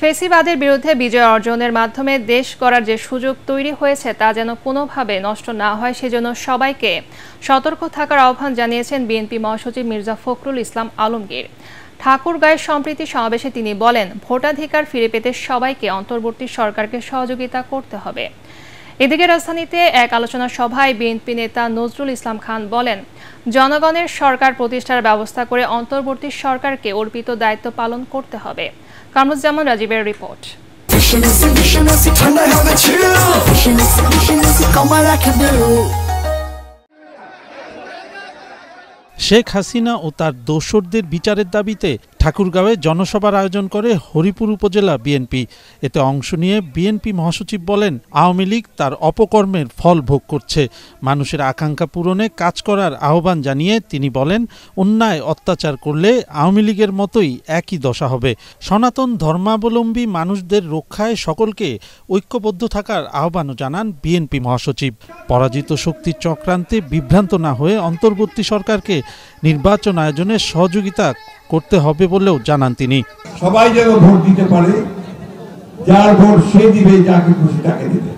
ফেসিবাদের বিরুদ্ধে বিজয় অর্জনের মাধ্যমে দেশ করার যে সুযোগ তৈরি হয়েছে তা যেন কোনোভাবে নষ্ট না হয় সেজন্য সবাইকে সতর্ক থাকার আহ্বান জানিয়েছেন বিএনপি মহাসচিব মির্জা ফখরুল ইসলাম আলমগীর ঠাকুরগাঁয়ের সম্প্রীতি সমাবেশে তিনি বলেন ভোটাধিকার ফিরে পেতে সবাইকে অন্তর্বর্তী সরকারকে সহযোগিতা করতে হবে এদিকে রাজধানীতে এক আলোচনা সভায় বিএনপি নেতা নজরুল ইসলাম খান বলেন জনগণের সরকার প্রতিষ্ঠার ব্যবস্থা করে অন্তর্বর্তী সরকারকে অর্পিত দায়িত্ব পালন করতে হবে কামরুজ্জামান রাজীবের রিপোর্ট শেখ হাসিনা ও তার দোসরদের বিচারের দাবিতে ঠাকুরগাঁওয়ে জনসভার আয়োজন করে হরিপুর উপজেলা বিএনপি এতে অংশ নিয়ে বিএনপি মহাসচিব বলেন আওয়ামী লীগ তার অপকর্মের ফল ভোগ করছে মানুষের আকাঙ্ক্ষা পূরণে কাজ করার আহ্বান জানিয়ে তিনি বলেন অন্যায় অত্যাচার করলে আওয়ামী লীগের মতোই একই দশা হবে সনাতন ধর্মাবলম্বী মানুষদের রক্ষায় সকলকে ঐক্যবদ্ধ থাকার আহ্বানও জানান বিএনপি মহাসচিব পরাজিত শক্তির চক্রান্তে বিভ্রান্ত না হয়ে অন্তর্বর্তী সরকারকে নির্বাচন আয়োজনে সহযোগিতা করতে হবে বলেও জানান তিনি সবাই যেন ভোট দিতে পারে যার ভোট সে দিবে যাকে খুশি তাকে দিবে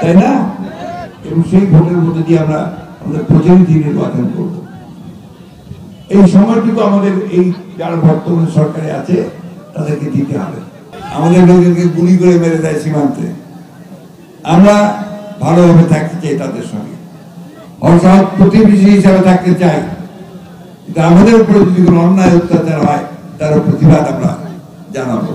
তাই না এবং সেই ভোটের মধ্যে দিয়ে আমরা আমাদের প্রতিনিধি নির্বাচন করব এই তো আমাদের এই যারা বর্তমান সরকারে আছে তাদেরকে দিতে হবে আমাদের লোকজনকে গুলি করে মেরে দেয় সীমান্তে আমরা ভালোভাবে থাকতে চাই তাদের সঙ্গে অর্থাৎ প্রতিবেশী হিসাবে থাকতে চাই আমাদের উপরে যদি কোনো অন্যায় অত্যাচার হয় তার প্রতিবাদ আমরা জানাবো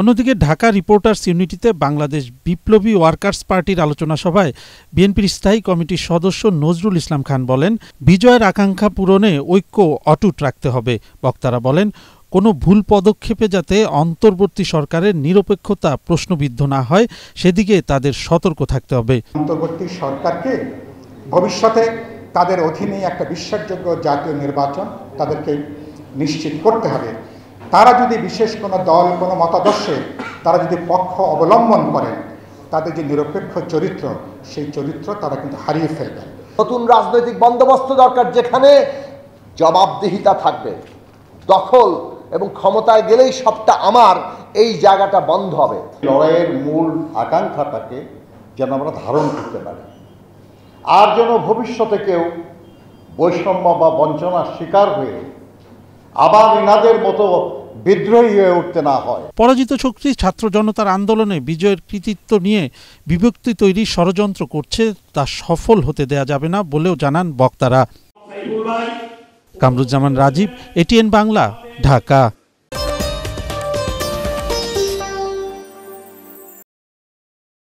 অন্যদিকে ঢাকা রিপোর্টার্স ইউনিটিতে বাংলাদেশ বিপ্লবী ওয়ার্কার্স পার্টির আলোচনা সভায় বিএনপির স্থায়ী কমিটির সদস্য নজরুল ইসলাম খান বলেন বিজয়ের আকাঙ্ক্ষা পূরণে ঐক্য অটুট রাখতে হবে বক্তারা বলেন কোনো ভুল পদক্ষেপে যাতে অন্তর্বর্তী সরকারের নিরপেক্ষতা প্রশ্নবিদ্ধ না হয় সেদিকে তাদের সতর্ক থাকতে হবে অন্তর্বর্তী সরকারকে ভবিষ্যতে তাদের অধীনে একটা বিশ্বাসযোগ্য জাতীয় নির্বাচন তাদেরকে নিশ্চিত করতে হবে তারা যদি বিশেষ কোনো দল কোনো মতাদর্শে তারা যদি পক্ষ অবলম্বন করেন তাদের যে নিরপেক্ষ চরিত্র সেই চরিত্র তারা কিন্তু হারিয়ে ফেলবে নতুন রাজনৈতিক বন্দোবস্ত দরকার যেখানে জবাবদিহিতা থাকবে দখল এবং ক্ষমতায় গেলেই সবটা আমার এই জায়গাটা বন্ধ হবে লড়াইয়ের মূল আকাঙ্ক্ষাটাকে যেন আমরা ধারণ করতে পারি আর যেন ভবিষ্যতে কেউ বৈষম্য বা বঞ্চনার শিকার হয়ে আবার ইনাদের মতো বিদ্রোহী হয়ে উঠতে না হয় পরাজিত শক্তি ছাত্র জনতার আন্দোলনে বিজয়ের কৃতিত্ব নিয়ে বিভক্তি তৈরি ষড়যন্ত্র করছে তা সফল হতে দেয়া যাবে না বলেও জানান বক্তারা কামরুজ্জামান রাজীব এটিএন বাংলা ঢাকা